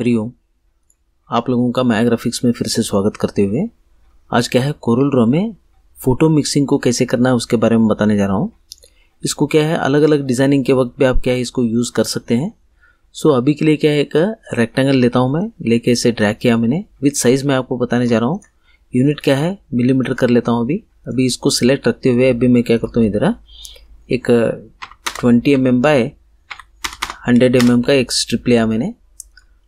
हरिओम आप लोगों का माया ग्राफिक्स में फिर से स्वागत करते हुए आज क्या है कोरल रो में फ़ोटो मिक्सिंग को कैसे करना है उसके बारे में बताने जा रहा हूँ इसको क्या है अलग अलग डिज़ाइनिंग के वक्त भी आप क्या है इसको यूज़ कर सकते हैं सो अभी के लिए क्या है एक रेक्टेंगल लेता हूँ मैं लेके इसे ड्रैक किया मैंने विथ साइज़ मैं आपको बताने जा रहा हूँ यूनिट क्या है मिलीमीटर कर लेता हूँ अभी अभी इसको सिलेक्ट रखते हुए अभी मैं क्या करता हूँ इधर हाँ। एक twenty M M by hundred M M का एक स्ट्रिप लिया मैंने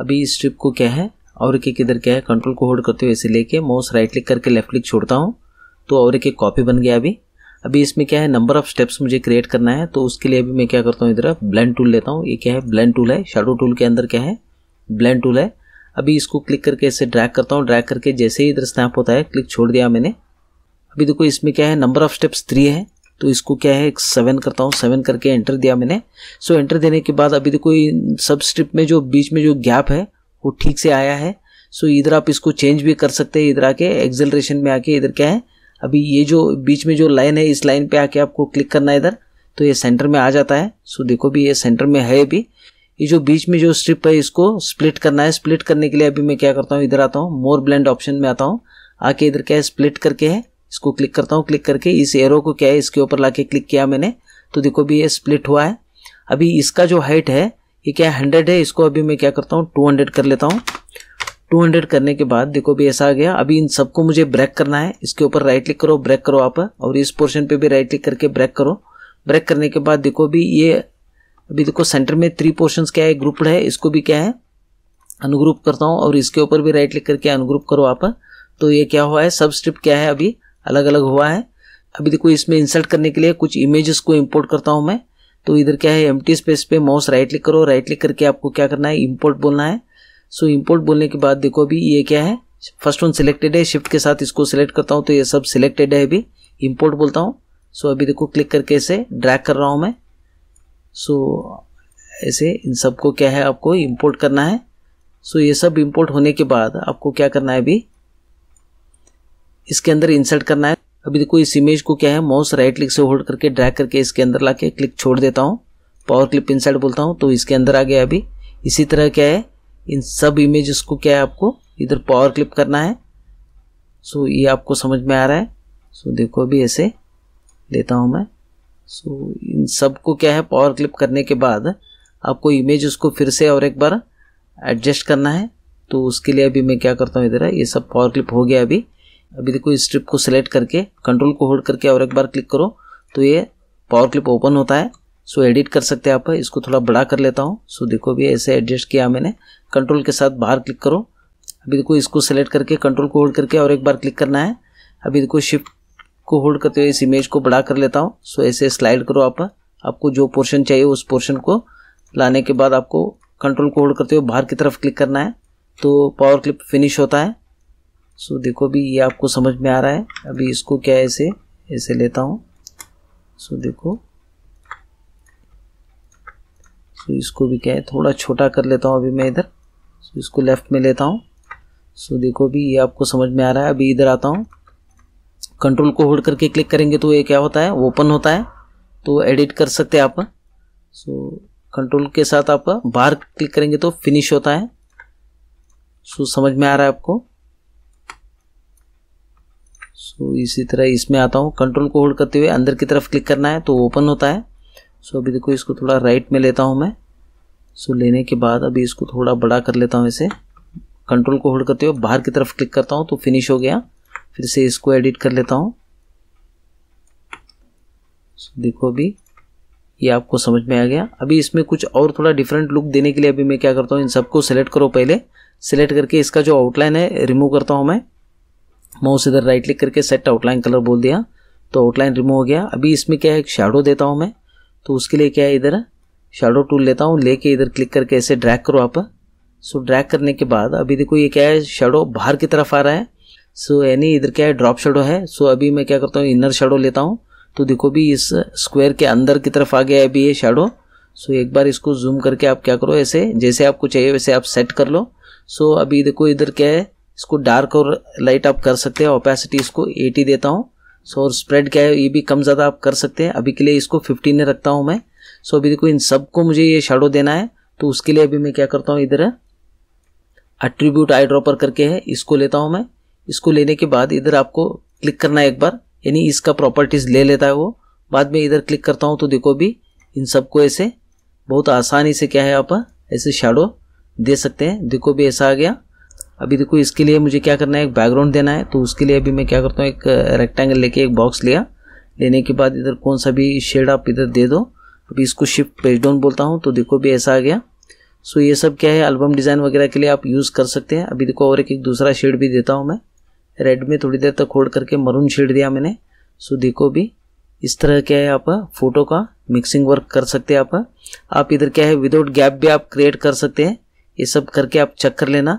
अभी इस स्ट्रिप को क्या है और एक किधर क्या है कंट्रोल को होल्ड करते हुए इसे लेके माउस राइट क्लिक करके लेफ्ट क्लिक छोड़ता हूँ तो और एक कॉपी बन गया अभी अभी इसमें क्या है नंबर ऑफ स्टेप्स मुझे क्रिएट करना है तो उसके लिए अभी मैं क्या करता हूँ इधर ब्लैंड टूल लेता हूँ ये क्या है ब्लैंड टूल है शेडो टूल के अंदर क्या है ब्लैंड टूल है अभी इसको क्लिक करके इसे ड्रैग करता हूँ ड्रैग करके जैसे ही इधर स्नैप होता है क्लिक छोड़ दिया मैंने अभी देखो इसमें क्या है नंबर ऑफ स्टेप्स थ्री है तो इसको क्या है सेवन करता हूँ सेवन करके एंटर दिया मैंने सो एंटर देने के बाद अभी देखो इन सब स्ट्रिप में जो बीच में जो गैप है वो ठीक से आया है सो इधर आप इसको चेंज भी कर सकते हैं इधर आके एक्सेलरेशन में आके इधर क्या है अभी ये जो बीच में जो लाइन है इस लाइन पे आके आपको क्लिक करना है इधर तो ये सेंटर में आ जाता है सो देखो भी ये सेंटर में है भी ये जो बीच में जो स्ट्रिप है इसको स्प्लिट करना है स्प्लिट करने के लिए अभी मैं क्या करता हूँ इधर आता हूँ मोर ब्लेंड ऑप्शन में आता हूँ आके इधर क्या है स्प्लिट करके है इसको क्लिक करता हूँ क्लिक करके इस एरो को क्या है इसके ऊपर ला क्लिक किया मैंने तो देखो भी ये स्प्लिट हुआ है अभी इसका जो हाइट है ये क्या हंड्रेड है इसको अभी मैं क्या करता हूँ टू हंड्रेड कर लेता हूँ टू हंड्रेड करने के बाद देखो भी ऐसा आ गया अभी इन सबको मुझे ब्रेक करना है इसके ऊपर राइट क्लिक करो ब्रेक करो आप और इस पोर्शन पे भी राइट क्लिक करके ब्रेक करो ब्रेक करने के बाद देखो भी ये अभी देखो सेंटर में थ्री पोर्शन क्या है ग्रुप है इसको भी क्या है अनुग्रुप करता हूँ और इसके ऊपर भी राइट क्लिक करके अनुग्रुप करो आप तो ये क्या हुआ है सब स्ट्रिप क्या है अभी अलग अलग हुआ है अभी देखो इसमें इंसर्ट करने के लिए कुछ इमेजेस को इम्पोर्ट करता हूँ मैं तो इधर क्या है एम स्पेस पे माउस राइट क्लिक करो राइट क्लिक करके आपको क्या करना है इम्पोर्ट बोलना है सो इंपोर्ट इम्पोर्ट बोलने के बाद देखो अभी ये क्या है फर्स्ट वन सिलेक्टेड है शिफ्ट के साथ इसको सिलेक्ट करता हूँ तो ये सब सिलेक्टेड है अभी इम्पोर्ट बोलता हूँ सो अभी देखो क्लिक करके इसे ड्रैक कर रहा हूँ मैं सो ऐसे इन सबको क्या है आपको इम्पोर्ट करना है सो ये सब इम्पोर्ट होने के बाद आपको क्या करना है अभी इसके अंदर इंसर्ट करना है अभी देखो इस इमेज को क्या है माउस राइट क्लिक से होल्ड करके ड्रैग करके इसके अंदर ला के क्लिक छोड़ देता हूँ पावर क्लिप इंसर्ट बोलता हूँ तो इसके अंदर आ गया अभी इसी तरह क्या है इन सब इमेज को क्या है आपको इधर पावर क्लिप करना है सो ये आपको समझ में आ रहा है सो देखो अभी ऐसे लेता हूँ मैं सो इन सब को क्या है पावर क्लिप करने के बाद आपको इमेज उसको फिर से और एक बार एडजस्ट करना है तो उसके लिए अभी मैं क्या करता हूँ इधर ये सब पावर क्लिप हो गया अभी अभी देखो इस स्ट्रिप को सिलेक्ट करके कंट्रोल को होल्ड करके और एक बार क्लिक करो तो ये पावर क्लिप ओपन होता है सो एडिट कर सकते हैं आप इसको थोड़ा बड़ा कर लेता हूँ सो देखो भी ऐसे एडजस्ट किया मैंने कंट्रोल के साथ बाहर क्लिक करो अभी देखो इसको सेलेक्ट करके कंट्रोल को होल्ड करके और एक बार क्लिक करना है अभी देखो शिफ्ट को होल्ड करते हुए इस इमेज को बड़ा कर लेता हूँ सो ऐसे स्लाइड करो आप आपको जो पोर्शन चाहिए उस पोर्शन को लाने के बाद आपको कंट्रोल को होल्ड करते हुए बाहर की तरफ क्लिक करना है तो पावर क्लिप फिनिश होता है सो देखो अभी ये आपको समझ में आ रहा है अभी इसको क्या है ऐसे ऐसे लेता हूँ सो देखो सो इसको भी क्या है थोड़ा छोटा कर लेता हूँ अभी मैं इधर सो इसको लेफ्ट में लेता हूँ सो देखो अभी ये आपको समझ में आ रहा है अभी इधर आता हूँ कंट्रोल को होल्ड करके क्लिक करेंगे तो ये क्या होता है ओपन होता है तो एडिट कर सकते हैं आप सो कंट्रोल के साथ आप बाहर क्लिक करेंगे तो फिनिश होता है सो समझ में आ रहा है आपको सो इसी तरह इसमें आता हूँ कंट्रोल को होल्ड करते हुए अंदर की तरफ क्लिक करना है तो ओपन होता है सो अभी देखो इसको थोड़ा राइट में लेता हूँ मैं सो लेने के बाद अभी इसको थोड़ा बड़ा कर लेता हूँ इसे कंट्रोल को होल्ड करते हुए बाहर की तरफ क्लिक करता हूँ तो फिनिश हो गया फिर से इसको एडिट कर लेता हूँ देखो अभी ये आपको समझ में आ गया अभी इसमें कुछ और थोड़ा डिफरेंट लुक देने के लिए अभी मैं क्या करता हूँ इन सबको सेलेक्ट करो पहले सेलेक्ट करके इसका जो आउटलाइन है रिमूव करता हूँ मैं माउस इधर राइट क्लिक करके सेट आउटलाइन कलर बोल दिया तो आउटलाइन रिमूव हो गया अभी इसमें क्या है एक शेडो देता हूँ मैं तो उसके लिए क्या है इधर शेडो टूल लेता हूँ लेके इधर क्लिक करके ऐसे ड्रैग करो आप सो ड्रैग करने के बाद अभी देखो ये क्या है शेडो बाहर की तरफ आ रहा है सो यानी इधर क्या है ड्रॉप शेडो है सो अभी मैं क्या करता हूँ इनर शेडो लेता हूँ तो देखो भी इस स्क्वायर के अंदर की तरफ आ गया है अभी ये शेडो सो एक बार इसको जूम करके आप क्या करो ऐसे जैसे आपको चाहिए वैसे आप सेट कर लो सो अभी देखो इधर क्या है इसको डार्क और लाइट आप कर सकते हैं ओपेसिटी इसको 80 देता हूँ सो और स्प्रेड क्या है ये भी कम ज़्यादा आप कर सकते हैं अभी के लिए इसको 15 ने रखता हूँ मैं सो अभी देखो इन सबको मुझे ये शेडो देना है तो उसके लिए अभी मैं क्या करता हूँ इधर अट्रीब्यूट आई ड्रॉपर करके है इसको लेता हूँ मैं इसको लेने के बाद इधर आपको क्लिक करना है एक बार यानी इसका प्रॉपर्टीज़ ले लेता है वो बाद में इधर क्लिक करता हूँ तो देखो भी इन सबको ऐसे बहुत आसानी से क्या है आप ऐसे शेडो दे सकते हैं देखो भी ऐसा आ गया अभी देखो इसके लिए मुझे क्या करना है एक बैकग्राउंड देना है तो उसके लिए अभी मैं क्या करता हूँ एक रेक्टेंगल uh, लेके एक बॉक्स लिया लेने के बाद इधर कौन सा भी शेड आप इधर दे दो अभी इसको शिफ्ट पेज डाउन बोलता हूँ तो देखो भी ऐसा आ गया सो ये सब क्या है एल्बम डिज़ाइन वगैरह के लिए आप यूज़ कर सकते हैं अभी देखो और एक एक दूसरा शेड भी देता हूँ मैं रेड में थोड़ी देर तक खोड़ करके मरून शेड दिया मैंने सो देखो भी इस तरह क्या है आप फोटो का मिक्सिंग वर्क कर सकते हैं आप आप इधर क्या है विदाउट गैप भी आप क्रिएट कर सकते हैं ये सब करके आप चेक कर लेना